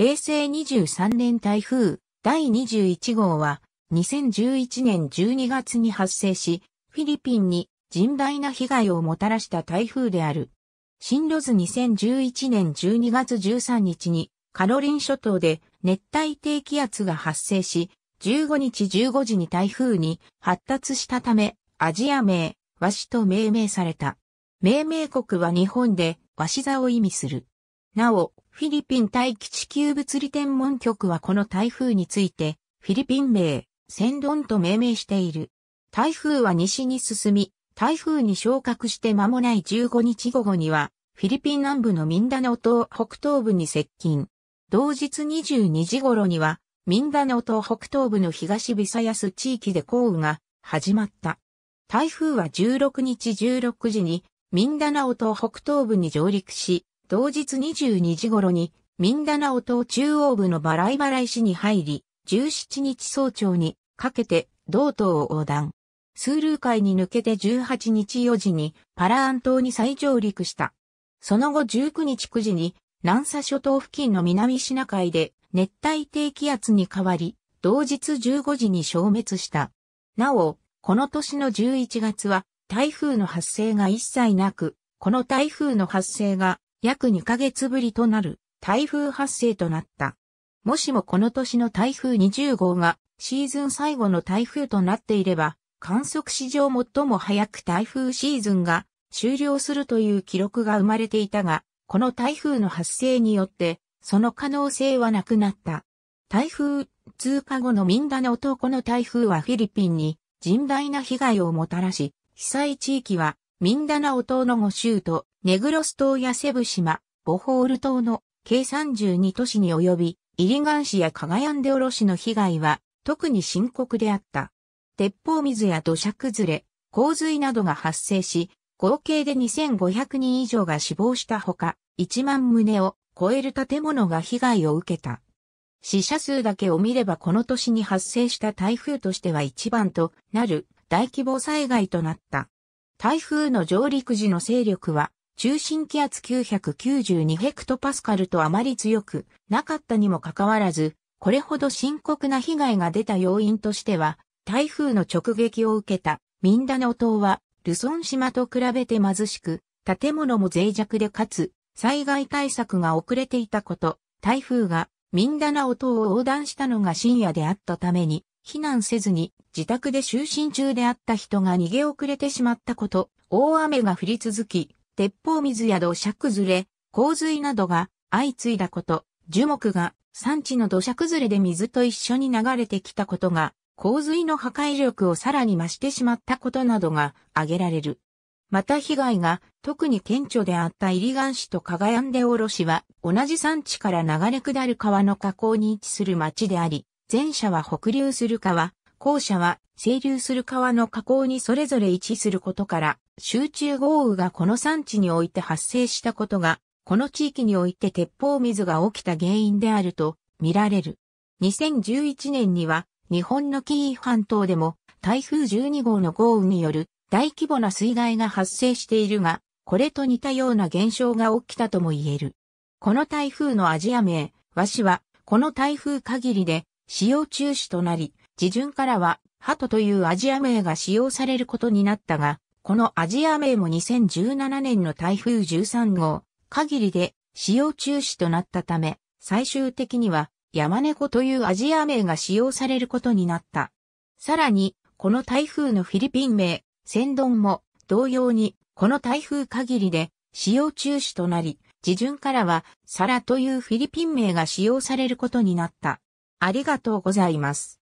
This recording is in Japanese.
平成23年台風第21号は2011年12月に発生し、フィリピンに甚大な被害をもたらした台風である。進路図2011年12月13日にカロリン諸島で熱帯低気圧が発生し、15日15時に台風に発達したため、アジア名、和紙と命名された。命名国は日本で和紙座を意味する。なお、フィリピン大気地球物理天文局はこの台風について、フィリピン名、センドンと命名している。台風は西に進み、台風に昇格して間もない15日午後には、フィリピン南部のミンダナオ島北東部に接近。同日22時頃には、ミンダナオ島北東部の東ビサヤス地域で降雨が始まった。台風は16日16時にミンダナオ島北東部に上陸し、同日22時頃に、ミンダナオ島中央部のバライバライ市に入り、17日早朝にかけて同島を横断。スールー海に抜けて18日4時にパラアン島に再上陸した。その後19日9時に南沙諸島付近の南シナ海で熱帯低気圧に変わり、同日15時に消滅した。なお、この年の11月は台風の発生が一切なく、この台風の発生が約2ヶ月ぶりとなる台風発生となった。もしもこの年の台風20号がシーズン最後の台風となっていれば、観測史上最も早く台風シーズンが終了するという記録が生まれていたが、この台風の発生によって、その可能性はなくなった。台風通過後のミンダのオ島この台風はフィリピンに甚大な被害をもたらし、被災地域はミンダナオ島の5州と、ネグロス島やセブ島、ボホール島の計32都市に及び、イリガン市やカガヤンデオロ市の被害は特に深刻であった。鉄砲水や土砂崩れ、洪水などが発生し、合計で2500人以上が死亡したほか、1万棟を超える建物が被害を受けた。死者数だけを見ればこの年に発生した台風としては一番となる大規模災害となった。台風の上陸時の勢力は、中心気圧992ヘクトパスカルとあまり強くなかったにもかかわらず、これほど深刻な被害が出た要因としては、台風の直撃を受けたミンダナオ島は、ルソン島と比べて貧しく、建物も脆弱でかつ、災害対策が遅れていたこと、台風がミンダナオ島を横断したのが深夜であったために、避難せずに自宅で就寝中であった人が逃げ遅れてしまったこと、大雨が降り続き、鉄砲水や土砂崩れ、洪水などが相次いだこと、樹木が産地の土砂崩れで水と一緒に流れてきたことが、洪水の破壊力をさらに増してしまったことなどが挙げられる。また被害が特に顕著であったイリガン市と輝んで、おろしは同じ産地から流れ下る川の河口に位置する町であり、前者は北流する川、後者は清流する川の河口にそれぞれ位置することから、集中豪雨がこの産地において発生したことが、この地域において鉄砲水が起きた原因であると見られる。2011年には、日本の紀伊半島でも台風12号の豪雨による大規模な水害が発生しているが、これと似たような現象が起きたとも言える。この台風のアジア名、和紙は、この台風限りで使用中止となり、自順からは、ハトというアジア名が使用されることになったが、このアジア名も2017年の台風13号限りで使用中止となったため、最終的には山猫というアジア名が使用されることになった。さらに、この台風のフィリピン名、センドンも同様にこの台風限りで使用中止となり、自順からはサラというフィリピン名が使用されることになった。ありがとうございます。